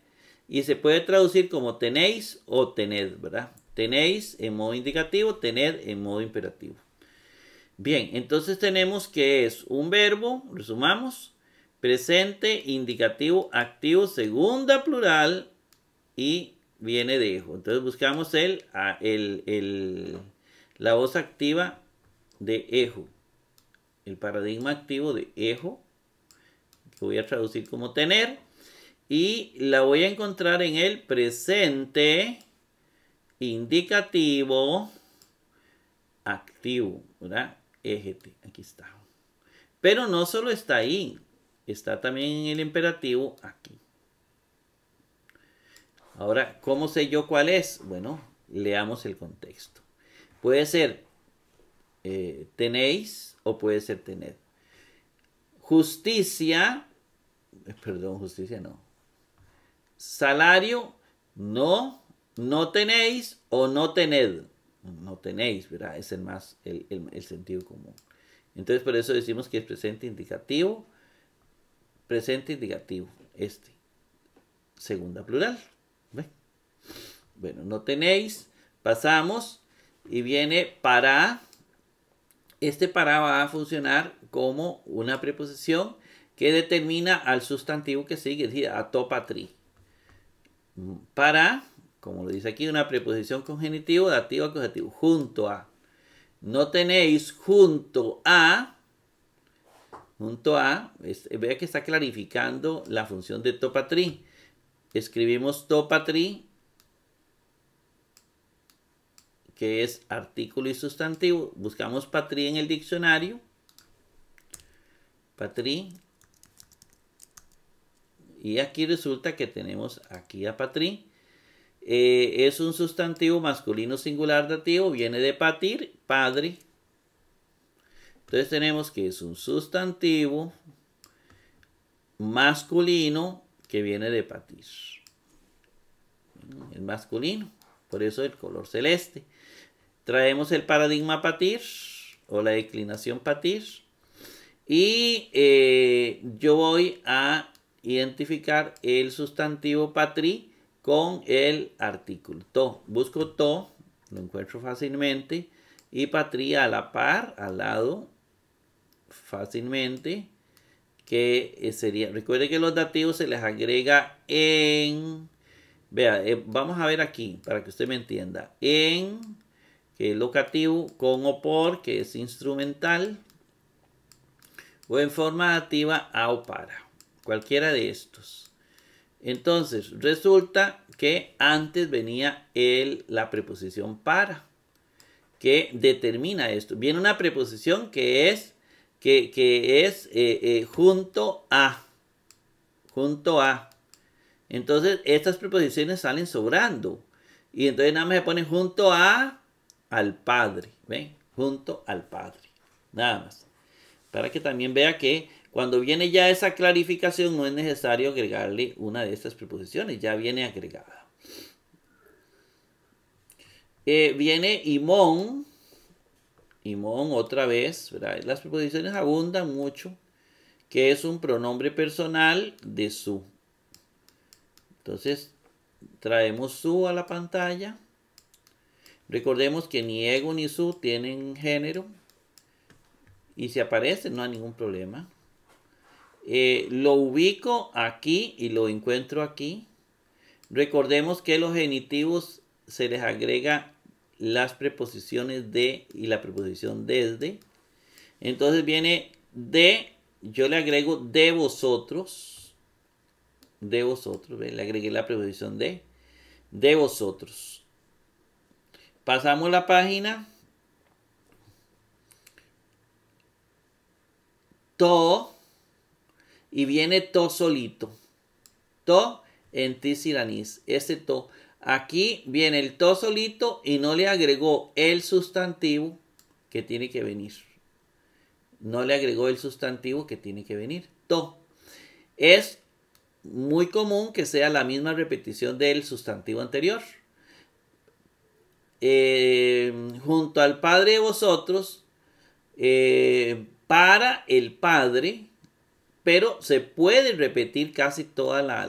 y se puede traducir como tenéis o tened, ¿verdad? Tenéis en modo indicativo, tened en modo imperativo. Bien, entonces tenemos que es un verbo, resumamos, presente, indicativo, activo, segunda plural y viene de ejo. Entonces buscamos el, la voz activa de ejo, el paradigma activo de ejo lo voy a traducir como tener, y la voy a encontrar en el presente indicativo activo, ¿verdad? EGT, aquí está. Pero no solo está ahí, está también en el imperativo aquí. Ahora, ¿cómo sé yo cuál es? Bueno, leamos el contexto. Puede ser eh, tenéis o puede ser tened. Justicia, eh, perdón, justicia no. Salario, no, no tenéis o no tened. No tenéis, ¿verdad? Es el más, el, sentido común. Entonces, por eso decimos que es presente indicativo, presente indicativo, este. Segunda plural. Bueno, no tenéis, pasamos y viene para este para va a funcionar como una preposición que determina al sustantivo que sigue, es decir, a topatri. Para, como lo dice aquí, una preposición congenitivo, dativo, acusativo, junto a. No tenéis junto a, junto a, vea que está clarificando la función de topatri. Escribimos topatri que es artículo y sustantivo. Buscamos patrí en el diccionario. Patrí. Y aquí resulta que tenemos aquí a patrí. Eh, es un sustantivo masculino singular dativo, viene de patir, padre. Entonces tenemos que es un sustantivo masculino que viene de patir. El masculino, por eso el color celeste traemos el paradigma patir o la declinación patir y eh, yo voy a identificar el sustantivo patri con el artículo to. Busco to, lo encuentro fácilmente y patri a la par, al lado, fácilmente que eh, sería, recuerde que los dativos se les agrega en, vea, eh, vamos a ver aquí para que usted me entienda, en que es locativo, con o por, que es instrumental, o en forma activa a o para, cualquiera de estos. Entonces, resulta que antes venía el, la preposición para, que determina esto. Viene una preposición que es, que, es eh, eh, junto a, junto a. Entonces, estas preposiciones salen sobrando. Y entonces nada más se pone junto a al Padre, ¿ven? Junto al Padre, nada más. Para que también vea que cuando viene ya esa clarificación no es necesario agregarle una de estas preposiciones, ya viene agregada. Eh, viene Imón, Imón otra vez, ¿verdad? las preposiciones abundan mucho, que es un pronombre personal de su. Entonces, traemos su a la pantalla. Recordemos que ni ego ni su tienen género y si aparece no hay ningún problema. Eh, lo ubico aquí y lo encuentro aquí. Recordemos que los genitivos se les agrega las preposiciones de y la preposición desde. Entonces viene de, yo le agrego de vosotros. De vosotros, le agregué la preposición de. De vosotros. Pasamos la página. To. Y viene to solito. To en tisiranis. Ese to. Aquí viene el to solito y no le agregó el sustantivo que tiene que venir. No le agregó el sustantivo que tiene que venir. To. Es muy común que sea la misma repetición del sustantivo anterior. Eh, junto al Padre de vosotros eh, para el Padre, pero se puede repetir casi toda la,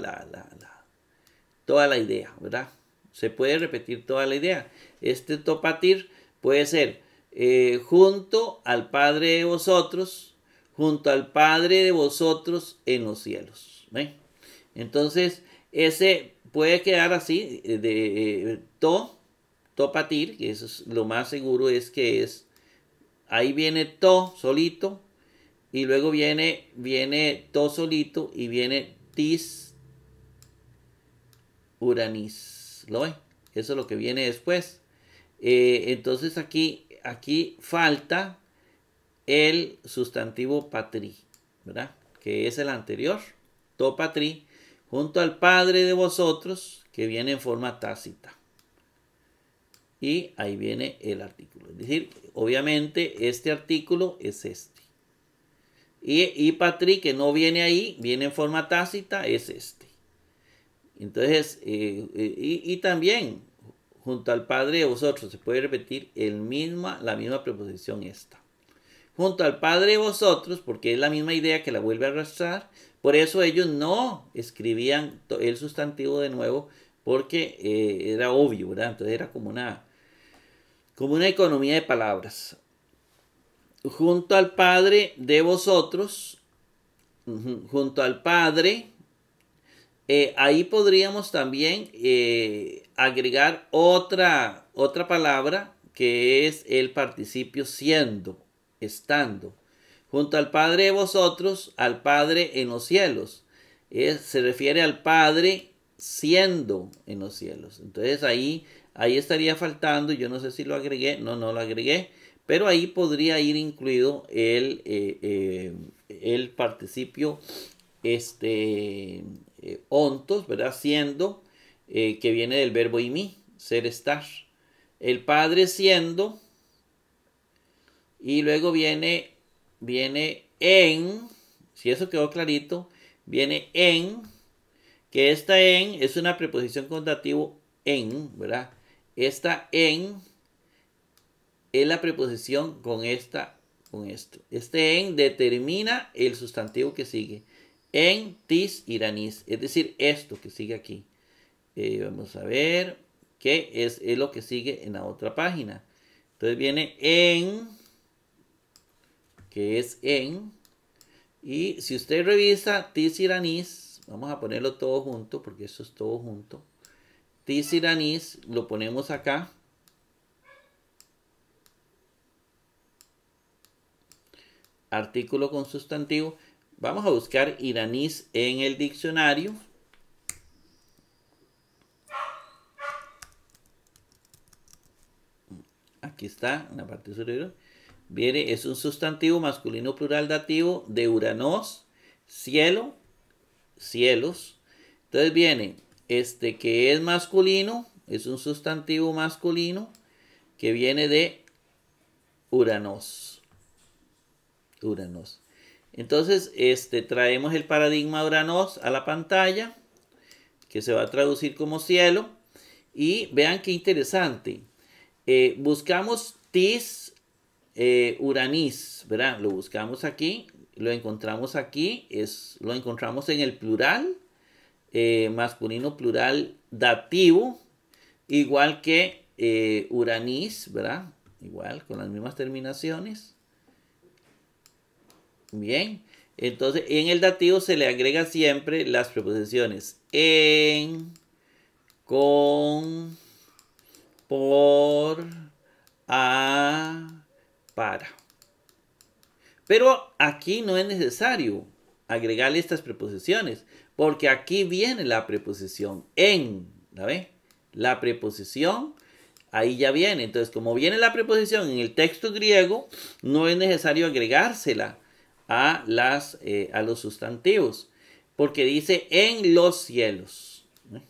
toda la idea, ¿verdad? Se puede repetir toda la idea. Este topatir puede ser eh, junto al Padre de vosotros, junto al Padre de vosotros en los cielos. Entonces, ese puede quedar así, de, de topatir, que eso es lo más seguro es que es, ahí viene to solito, y luego viene, viene to solito, y viene tis uranis, ¿lo Eso es lo que viene después. Eh, entonces aquí, aquí falta el sustantivo patri, ¿verdad? Que es el anterior, to patri, junto al padre de vosotros, que viene en forma tácita y ahí viene el artículo. Es decir, obviamente este artículo es este. Y, Patrick, que no viene ahí, viene en forma tácita, es este. Entonces, eh, eh, y, también, junto al Padre de vosotros, se puede repetir el misma, la misma preposición esta. Junto al Padre de vosotros, porque es la misma idea que la vuelve a arrastrar, por eso ellos no escribían el sustantivo de nuevo, porque eh, era obvio, ¿verdad? Entonces era como una, como una economía de palabras. Junto al Padre de vosotros, junto al Padre, eh, ahí podríamos también eh, agregar otra, otra palabra que es el participio siendo, estando. Junto al Padre de vosotros, al Padre en los cielos. se refiere al Padre siendo en los cielos. Entonces ahí Ahí estaría faltando, yo no sé si lo agregué, no, no lo agregué, pero ahí podría ir incluido el, eh, eh, el participio este, eh, ontos, ¿verdad? Siendo, que viene del verbo y imi, ser estar. El padre siendo, y luego viene, viene en, si eso quedó clarito, viene en, que esta en es una preposición con en, ¿verdad? Esta en es la preposición con esta, con esto. Este en determina el sustantivo que sigue. En tis iranis, es decir, esto que sigue aquí. Eh, vamos a ver qué es, lo que sigue en la otra página. Entonces viene en, que es en. Y si usted revisa tis iranis, vamos a ponerlo todo junto porque eso es todo junto. Tis lo ponemos acá. Artículo con sustantivo. Vamos a buscar iranís en el diccionario. Aquí está, en la parte superior. Viene, es un sustantivo masculino plural dativo de uranos, cielo, cielos. Entonces viene este que es masculino, es un sustantivo masculino que viene de Uranos. Uranos. Entonces, este, traemos el paradigma Uranos a la pantalla, que se va a traducir como cielo. Y vean qué interesante. Eh, buscamos tis eh, uranis, ¿verdad? Lo buscamos aquí, lo encontramos aquí, es, lo encontramos en el plural eh, masculino plural dativo, igual que eh, Uranís, ¿verdad? Igual, con las mismas terminaciones. Bien, entonces en el dativo se le agrega siempre las preposiciones en, con, por, a, para. Pero aquí no es necesario agregarle estas preposiciones porque aquí viene la preposición en, ¿la La preposición ahí ya viene. Entonces, como viene la preposición en el texto griego, no es necesario agregársela a, las, eh, a los sustantivos, porque dice en los cielos. ¿eh?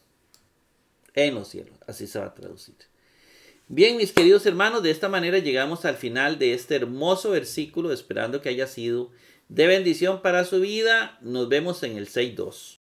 En los cielos, así se va a traducir. Bien, mis queridos hermanos, de esta manera llegamos al final de este hermoso versículo, esperando que haya sido de bendición para su vida. Nos vemos en el 6.2.